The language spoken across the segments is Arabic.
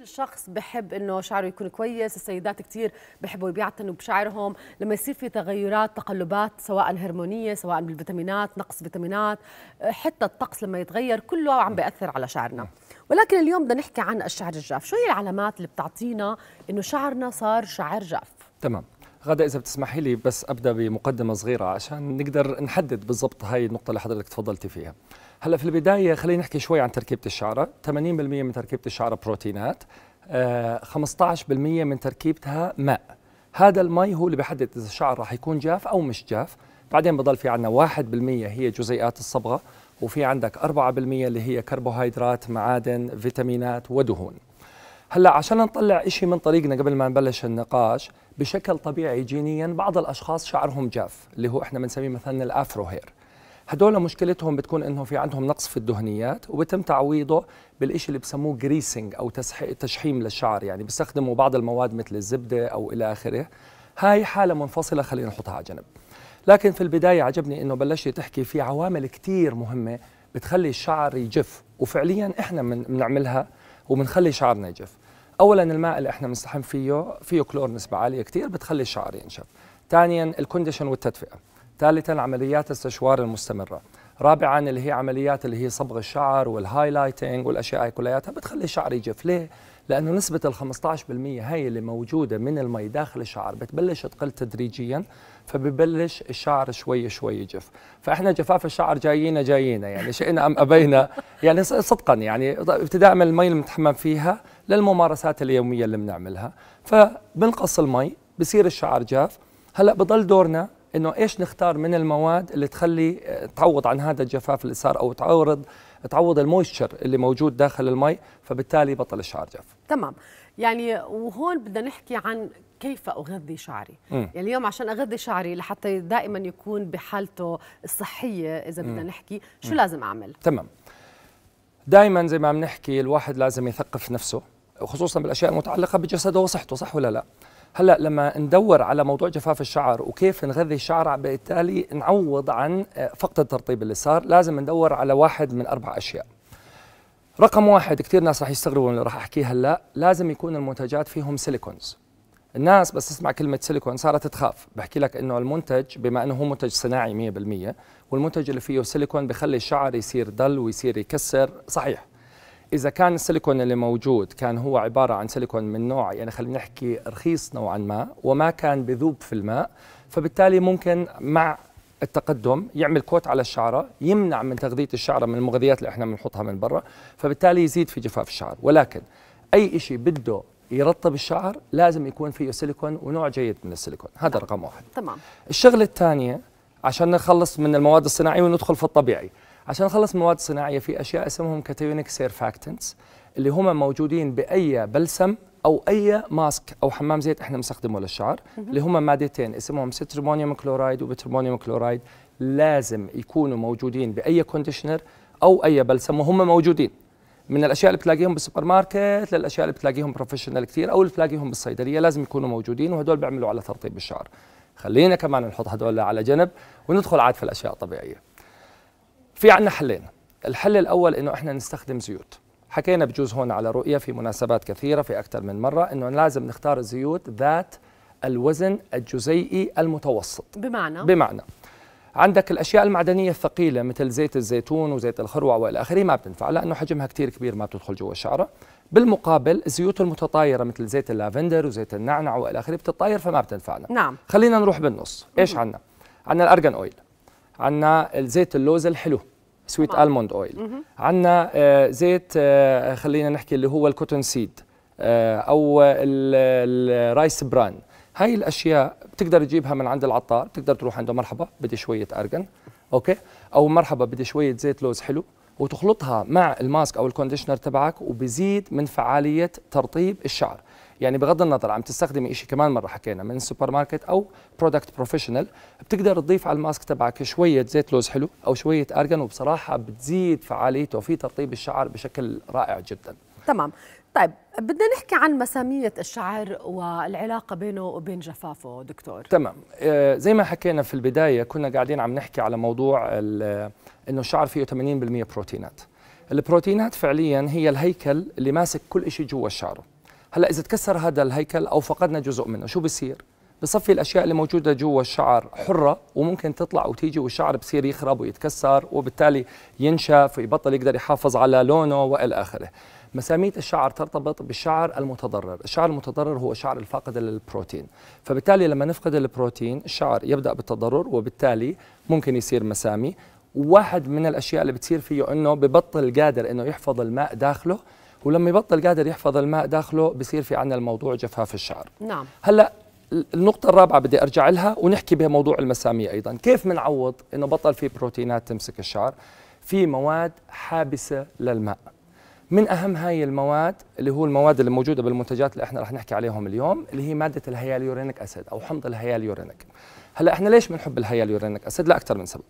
كل شخص بحب انه شعره يكون كويس السيدات كثير بحبوا يعتنوا بشعرهم لما يصير في تغيرات تقلبات سواء هرمونيه سواء بالفيتامينات نقص فيتامينات حتى الطقس لما يتغير كله عم بياثر على شعرنا ولكن اليوم بدنا نحكي عن الشعر الجاف شو هي العلامات اللي بتعطينا انه شعرنا صار شعر جاف تمام غدا اذا بتسمحي لي بس ابدا بمقدمه صغيره عشان نقدر نحدد بالضبط هاي النقطه اللي حضرتك تفضلتي فيها هلا في البدايه خلينا نحكي شوي عن تركيبه الشعره 80% من تركيبه الشعره بروتينات 15% آه، من تركيبتها ماء هذا المي هو اللي بيحدد اذا الشعر راح يكون جاف او مش جاف بعدين بضل في عندنا 1% هي جزيئات الصبغه وفي عندك 4% اللي هي كربوهيدرات معادن فيتامينات ودهون هلا عشان نطلع شيء من طريقنا قبل ما نبلش النقاش بشكل طبيعي جينيا بعض الاشخاص شعرهم جاف اللي هو احنا بنسميه مثلا الافرو هير هدول مشكلتهم بتكون انهم في عندهم نقص في الدهنيات وبتم تعويضه بالشيء اللي بسموه جريسنج او تشحيم للشعر يعني بيستخدموا بعض المواد مثل الزبده او الى اخره هاي حاله منفصله خلينا نحطها على جنب لكن في البدايه عجبني انه بلشت تحكي في عوامل كثير مهمه بتخلي الشعر يجف وفعليا احنا بنعملها وبنخلي شعرنا يجف اولا الماء اللي احنا بنستحم فيه فيه كلور نسبه عاليه كثير بتخلي الشعر ينشف ثانيا الكونديشن والتدفئه ثالثا عمليات استشوار المستمره رابعا اللي هي عمليات اللي هي صبغ الشعر والهايلايتنج والاشياء هاي كلياتها بتخلي الشعر يجف ليه لانه نسبه ال 15% هي اللي موجوده من المي داخل الشعر بتبلش تقل تدريجيا فببلش الشعر شوي شوي يجف فاحنا جفاف الشعر جايينا جايينا يعني شئنا ام ابينا يعني صدقا يعني ابتداء من المي اللي بنتحمم فيها للممارسات اليوميه اللي بنعملها فبنقص المي بصير الشعر جاف هلا بضل دورنا انه ايش نختار من المواد اللي تخلي آه، تعوض عن هذا الجفاف اللي صار او تعوض تعوض المويستشر اللي موجود داخل المي فبالتالي بطل الشعر جاف تمام يعني وهون بدنا نحكي عن كيف اغذي شعري م. يعني اليوم عشان اغذي شعري لحتى دائما يكون بحالته الصحيه اذا بدنا نحكي شو م. لازم اعمل تمام دائما زي ما عم نحكي الواحد لازم يثقف نفسه وخصوصا بالاشياء المتعلقه بجسده وصحته صح ولا لا هلا لما ندور على موضوع جفاف الشعر وكيف نغذي الشعر بالتالي نعوض عن آه، فقد الترطيب اللي صار لازم ندور على واحد من اربع اشياء رقم واحد كثير ناس رح يستغربوا اللي رح احكيه هلا لازم يكون المنتجات فيهم سيليكونز الناس بس تسمع كلمة سيليكون صارت تخاف بحكي لك انه المنتج بما انه هو منتج صناعي 100% والمنتج اللي فيه سيليكون بخلي الشعر يصير دل ويصير يكسر صحيح اذا كان السيليكون اللي موجود كان هو عباره عن سيليكون من نوع يعني خلينا نحكي رخيص نوعا ما وما كان بذوب في الماء فبالتالي ممكن مع التقدم يعمل كوت على الشعره يمنع من تغذيه الشعره من المغذيات اللي احنا بنحطها من برا فبالتالي يزيد في جفاف الشعر ولكن اي شيء بده يرطب الشعر لازم يكون فيه سيليكون ونوع جيد من السيليكون هذا نعم. رقم واحد تمام الشغله الثانيه عشان نخلص من المواد الصناعيه وندخل في الطبيعي عشان نخلص مواد صناعيه في اشياء اسمهم كاتيونيك سيرفاكتنتس اللي هم موجودين باي بلسم او اي ماسك او حمام زيت احنا بنستخدمه للشعر اللي هم مادتين اسمهم سيترمونيوم كلورايد وبترمونيوم كلورايد لازم يكونوا موجودين باي كونديشنر او اي بلسم وهم موجودين من الاشياء اللي بتلاقيهم بالسوبر ماركت للاشياء اللي بتلاقيهم بروفيشنال كثير او اللي بتلاقيهم بالصيدليه لازم يكونوا موجودين وهدول بيعملوا على ترطيب الشعر خلينا كمان نحط هدول على جنب وندخل عاد في الاشياء الطبيعيه في عنا حلين الحل الاول انه احنا نستخدم زيوت حكينا بجوز هون على رؤيه في مناسبات كثيره في اكثر من مره انه لازم نختار الزيوت ذات الوزن الجزيئي المتوسط بمعنى بمعنى عندك الاشياء المعدنيه الثقيله مثل زيت الزيتون وزيت الخروع والى اخره ما بتنفع لانه حجمها كثير كبير ما بتدخل جوا الشعره بالمقابل الزيوت المتطايره مثل زيت اللافندر وزيت النعنع والى اخره بتطاير فما بتنفعنا نعم خلينا نروح بالنص ايش عندنا عندنا الارجن اويل عندنا زيت اللوز الحلو سويت الموند اويل عندنا زيت آه، خلينا نحكي اللي هو الكوتون سيد آه، او الرايس بران هاي الاشياء بتقدر تجيبها من عند العطار بتقدر تروح عنده مرحبا بدي شويه ارجن اوكي او مرحبا بدي شويه زيت لوز حلو وتخلطها مع الماسك او الكونديشنر تبعك وبزيد من فعاليه ترطيب الشعر يعني بغض النظر عم تستخدمي شيء كمان مره حكينا من سوبر ماركت او برودكت بروفيشنال بتقدر تضيف على الماسك تبعك شويه زيت لوز حلو او شويه ارجن وبصراحه بتزيد فعاليته في ترطيب الشعر بشكل رائع جدا تمام طيب بدنا نحكي عن مسامية الشعر والعلاقة بينه وبين جفافه دكتور تمام آه، زي ما حكينا في البداية كنا قاعدين عم نحكي على موضوع أنه الشعر فيه 80% بروتينات البروتينات فعليا هي الهيكل اللي ماسك كل شيء جوا الشعر هلا اذا تكسر هذا الهيكل او فقدنا جزء منه شو بصير بصفي الاشياء اللي موجوده جوا الشعر حره وممكن تطلع وتيجي والشعر بصير يخرب ويتكسر وبالتالي ينشف ويبطل يقدر يحافظ على لونه والى اخره مسامية الشعر ترتبط بالشعر المتضرر الشعر المتضرر هو الشعر الفاقد للبروتين فبالتالي لما نفقد البروتين الشعر يبدأ بالتضرر وبالتالي ممكن يصير مسامي واحد من الأشياء اللي بتصير فيه أنه ببطل قادر أنه يحفظ الماء داخله ولما يبطل قادر يحفظ الماء داخله بصير في عندنا الموضوع جفاف الشعر نعم هلا النقطة الرابعة بدي أرجع لها ونحكي بموضوع المسامية أيضا كيف بنعوض أنه بطل في بروتينات تمسك الشعر في مواد حابسة للماء من اهم هاي المواد اللي هو المواد اللي موجوده بالمنتجات اللي احنا رح نحكي عليهم اليوم اللي هي ماده الهياليورينيك اسيد او حمض الهياليورينيك هلا احنا ليش بنحب الهياليورينيك اسيد لاكثر من سبب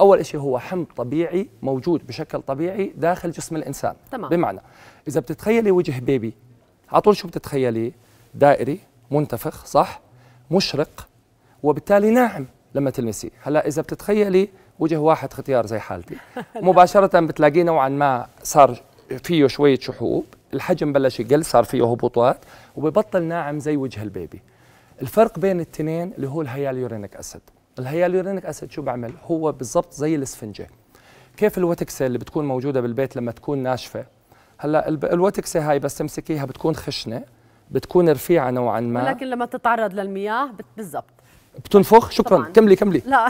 اول شيء هو حمض طبيعي موجود بشكل طبيعي داخل جسم الانسان تمام. بمعنى اذا بتتخيلي وجه بيبي على طول شو بتتخيلي دائري منتفخ صح مشرق وبالتالي ناعم لما تلمسيه هلا اذا بتتخيلي وجه واحد ختيار زي حالتي مباشره بتلاقيه نوعا ما صار فيه شويه شحوب الحجم بلش يقل صار فيه هبوطات وببطل ناعم زي وجه البيبي الفرق بين الاثنين اللي هو الهياليورينيك اسيد الهياليورينيك اسيد شو بعمل هو بالضبط زي الاسفنجه كيف الوتكسه اللي بتكون موجوده بالبيت لما تكون ناشفه هلا الوتكسه هاي بس تمسكيها بتكون خشنه بتكون رفيعه نوعا ما ولكن لما تتعرض للمياه بالضبط بتنفخ شكرا طبعاً. كملي كملي لا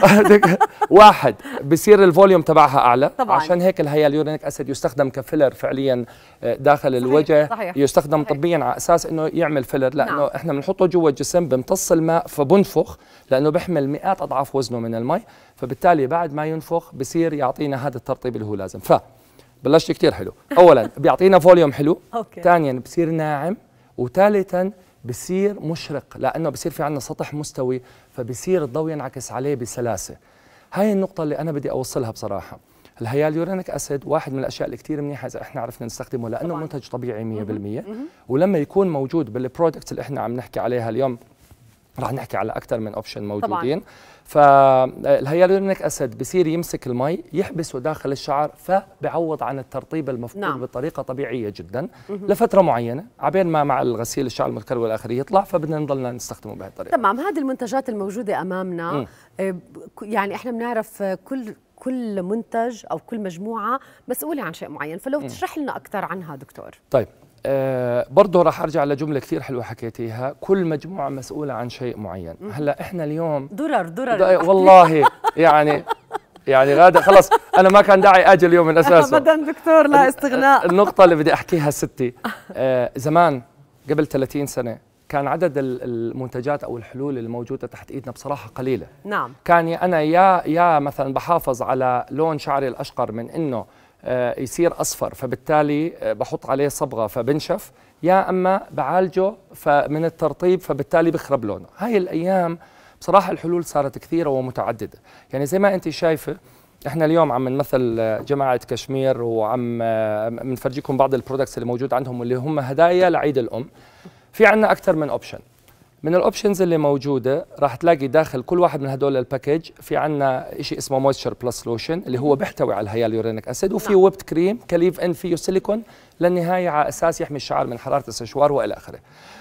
واحد بصير الفوليوم تبعها اعلى طبعاً. عشان هيك الهيالورونيك اسيد يستخدم كفيلر فعليا آه، داخل صحيح. الوجه صحيح. يستخدم صحيح. طبيا على اساس انه يعمل فيلر لانه نعم. احنا بنحطه جوا الجسم بيمتص الماء فبنفخ لانه بيحمل مئات اضعاف وزنه من المي فبالتالي بعد ما ينفخ بصير يعطينا هذا الترطيب اللي هو لازم ف بلشت كثير حلو اولا بيعطينا فوليوم حلو ثانيا بصير ناعم وثالثا بصير مشرق لانه بصير في عندنا سطح مستوي فبصير الضوء ينعكس عليه بسلاسه هاي النقطه اللي انا بدي اوصلها بصراحه الهياليورينيك اسيد واحد من الاشياء اللي كثير منيحه اذا احنا عرفنا نستخدمه لانه طبعاً. منتج طبيعي 100% ولما يكون موجود بالبرودكتس اللي احنا عم نحكي عليها اليوم رح نحكي على اكثر من اوبشن موجودين طبعاً. فالهيالورونيك اسيد بصير يمسك المي يحبسه داخل الشعر فبعوض عن الترطيب المفقود نعم. بطريقه طبيعيه جدا لفتره معينه عبين ما مع الغسيل الشعر المتكرر والاخر يطلع فبدنا نضلنا نستخدمه بهالطريقه تمام هذه المنتجات الموجوده امامنا مم. آه، يعني احنا بنعرف كل كل منتج او كل مجموعه مسؤوله عن شيء معين فلو تشرح لنا اكثر عنها دكتور طيب آه برضه راح ارجع لجمله كثير حلوه حكيتيها كل مجموعه مسؤوله عن شيء معين هلا احنا اليوم درر درر والله يعني يعني غاده خلص انا ما كان داعي اجي اليوم من اساسه ابدا دكتور لا استغناء النقطه اللي بدي احكيها ستي آه زمان قبل 30 سنه كان عدد المنتجات او الحلول الموجوده تحت ايدنا بصراحه قليله نعم كان انا يا يا مثلا بحافظ على لون شعري الاشقر من انه آه، يصير اصفر فبالتالي آه، بحط عليه صبغه فبنشف يا اما بعالجه فمن الترطيب فبالتالي بخرب لونه هاي الايام بصراحه الحلول صارت كثيره ومتعدده يعني زي ما انت شايفه احنا اليوم عم نمثل آه، جماعه كشمير وعم بنفرجيكم بعض البرودكتس اللي موجود عندهم واللي هم هدايا لعيد الام في عندنا اكثر من اوبشن من الاوبشنز اللي موجوده راح تلاقي داخل كل واحد من هدول الباكج في عندنا شيء اسمه مويستشر بلس لوشن اللي هو بيحتوي على الهيالورونيك اسيد وفي نعم. ويبت كريم كليف ان فيه سيليكون للنهايه على اساس يحمي الشعر من حراره السشوار والى اخره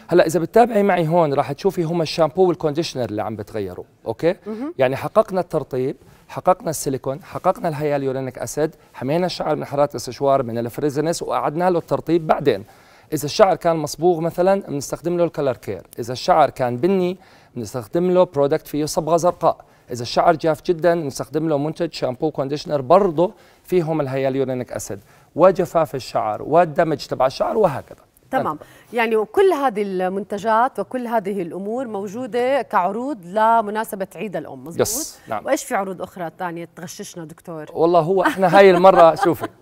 هلا اذا بتتابعي معي هون راح تشوفي هم الشامبو والكونديشنر اللي عم بتغيروا اوكي مه. يعني حققنا الترطيب حققنا السيليكون حققنا الهيالورونيك اسيد حمينا الشعر من حراره السشوار من الفريزنس وقعدنا له الترطيب بعدين اذا الشعر كان مصبوغ مثلا بنستخدم له الكلر كير اذا الشعر كان بني بنستخدم له برودكت فيه صبغه زرقاء اذا الشعر جاف جدا بنستخدم له منتج شامبو كونديشنر برضه فيهم الهياليورينيك اسيد وجفاف الشعر والدمج تبع الشعر وهكذا تمام يعني وكل هذه المنتجات وكل هذه الامور موجوده كعروض لمناسبه عيد الام مزبوط يس. نعم. وايش في عروض اخرى ثانيه تغششنا دكتور والله هو احنا هاي المره شوفي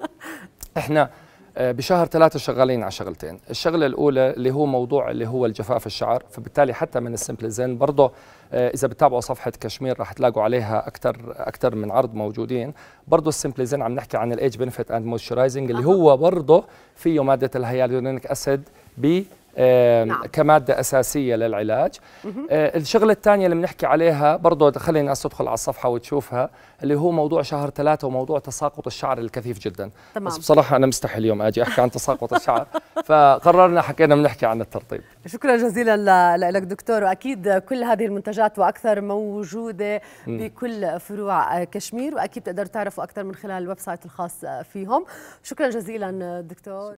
احنا آه، بشهر ثلاثة شغالين على شغلتين الشغلة الأولى اللي هو موضوع اللي هو الجفاف الشعر فبالتالي حتى من زين برضه آه، إذا بتابعوا صفحة كشمير راح تلاقوا عليها أكثر أكثر من عرض موجودين برضه زين عم نحكي عن الإيج بنفيت أند موشرايزنج اللي هو برضه فيه مادة الهيالورونيك أسيد نعم. كمادة أساسية للعلاج آه، الشغلة الثانية اللي بنحكي عليها برضو خلي الناس تدخل على الصفحة وتشوفها اللي هو موضوع شهر ثلاثة وموضوع تساقط الشعر الكثيف جدا تمام. بس بصراحة أنا مستحي اليوم أجي أحكي عن تساقط الشعر فقررنا حكينا بنحكي عن الترطيب شكرا جزيلا لك دكتور وأكيد كل هذه المنتجات وأكثر موجودة بكل فروع كشمير وأكيد تقدر تعرفوا أكثر من خلال الويب سايت الخاص فيهم شكرا جزيلا دكتور